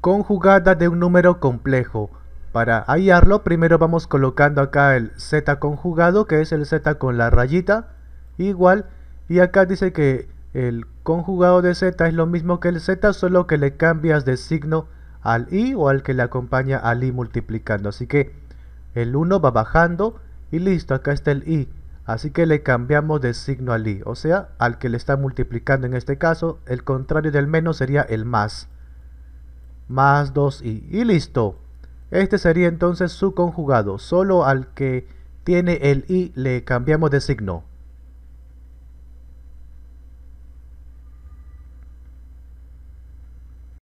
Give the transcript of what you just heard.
conjugada de un número complejo. Para hallarlo primero vamos colocando acá el z conjugado que es el z con la rayita igual y acá dice que el conjugado de z es lo mismo que el z solo que le cambias de signo al i o al que le acompaña al i multiplicando así que el 1 va bajando y listo acá está el i así que le cambiamos de signo al i o sea al que le está multiplicando en este caso el contrario del menos sería el más más 2i. Y listo. Este sería entonces su conjugado. Solo al que tiene el i le cambiamos de signo.